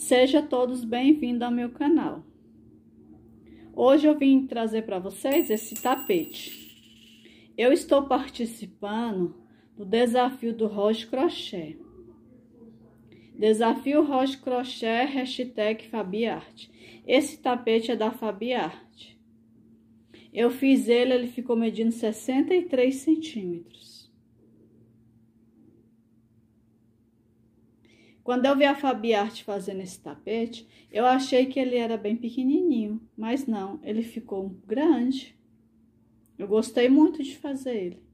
Seja todos bem-vindos ao meu canal. Hoje eu vim trazer para vocês esse tapete. Eu estou participando do desafio do Roche Crochê. Desafio Roche Crochê, hashtag Fabiarte. Esse tapete é da Fabiarte. Eu fiz ele, ele ficou medindo 63 centímetros. Quando eu vi a Fabiarte fazendo esse tapete, eu achei que ele era bem pequenininho, mas não, ele ficou grande. Eu gostei muito de fazer ele.